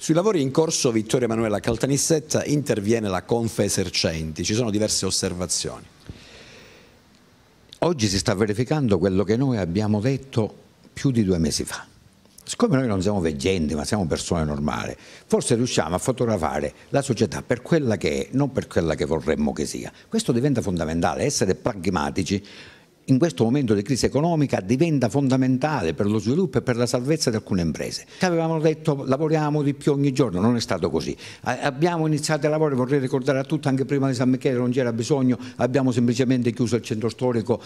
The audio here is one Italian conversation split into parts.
Sui lavori in corso Vittorio Emanuela Caltanissetta interviene la Esercenti, ci sono diverse osservazioni. Oggi si sta verificando quello che noi abbiamo detto più di due mesi fa. Siccome noi non siamo veggenti ma siamo persone normali, forse riusciamo a fotografare la società per quella che è, non per quella che vorremmo che sia. Questo diventa fondamentale, essere pragmatici in questo momento di crisi economica diventa fondamentale per lo sviluppo e per la salvezza di alcune imprese. Avevamo detto lavoriamo di più ogni giorno, non è stato così. Abbiamo iniziato a lavorare, vorrei ricordare a tutti, anche prima di San Michele non c'era bisogno, abbiamo semplicemente chiuso il centro storico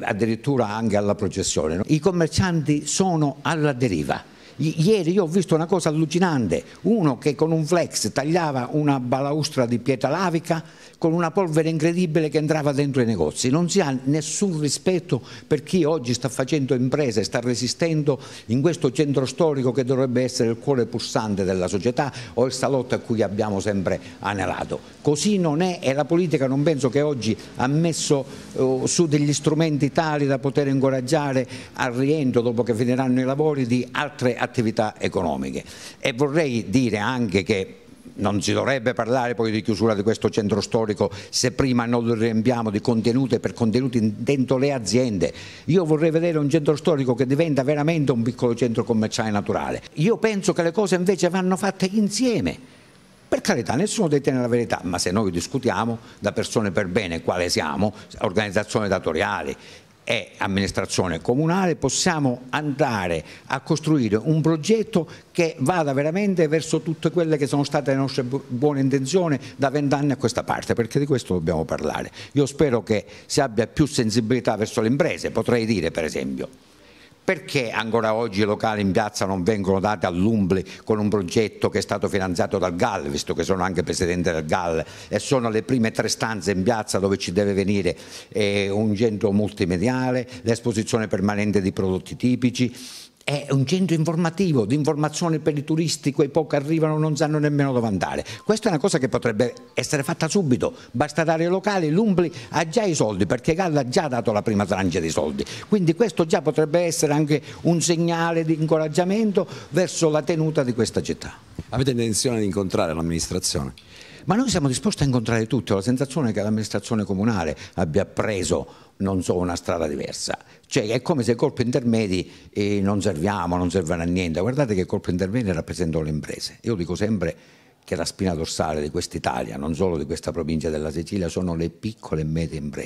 addirittura anche alla processione. I commercianti sono alla deriva. Ieri io ho visto una cosa allucinante, uno che con un flex tagliava una balaustra di pietra lavica con una polvere incredibile che entrava dentro i negozi. Non si ha nessun rispetto per chi oggi sta facendo imprese, sta resistendo in questo centro storico che dovrebbe essere il cuore pulsante della società o il salotto a cui abbiamo sempre anelato. Così non è e la politica non penso che oggi ha messo eh, su degli strumenti tali da poter incoraggiare al rientro dopo che finiranno i lavori di altre attività attività economiche. E vorrei dire anche che non si dovrebbe parlare poi di chiusura di questo centro storico se prima non lo riempiamo di contenuti per contenuti dentro le aziende. Io vorrei vedere un centro storico che diventa veramente un piccolo centro commerciale naturale. Io penso che le cose invece vanno fatte insieme. Per carità, nessuno detiene la verità, ma se noi discutiamo da persone per bene, quale siamo, organizzazioni datoriali, e amministrazione comunale possiamo andare a costruire un progetto che vada veramente verso tutte quelle che sono state le nostre buone intenzioni da vent'anni a questa parte, perché di questo dobbiamo parlare. Io spero che si abbia più sensibilità verso le imprese, potrei dire per esempio. Perché ancora oggi i locali in piazza non vengono dati all'Umbli con un progetto che è stato finanziato dal GAL, visto che sono anche presidente del GAL e sono le prime tre stanze in piazza dove ci deve venire eh, un centro multimediale, l'esposizione permanente di prodotti tipici, è un centro informativo, di informazione per i turisti, quei pochi arrivano non sanno nemmeno dove andare. Questa è una cosa che potrebbe essere fatta subito, basta dare i locali, l'Umbli ha già i soldi perché Galla ha già dato la prima tranche di soldi, quindi questo già potrebbe essere anche un segnale di incoraggiamento verso la tenuta di questa città. Avete intenzione di incontrare l'amministrazione? ma noi siamo disposti a incontrare tutto, la sensazione che l'amministrazione comunale abbia preso non so, una strada diversa, cioè è come se i corpi intermedi eh, non serviamo, non servono a niente, guardate che colpi intermedi rappresentano le imprese, io dico sempre che la spina dorsale di quest'Italia, non solo di questa provincia della Sicilia, sono le piccole e medie imprese.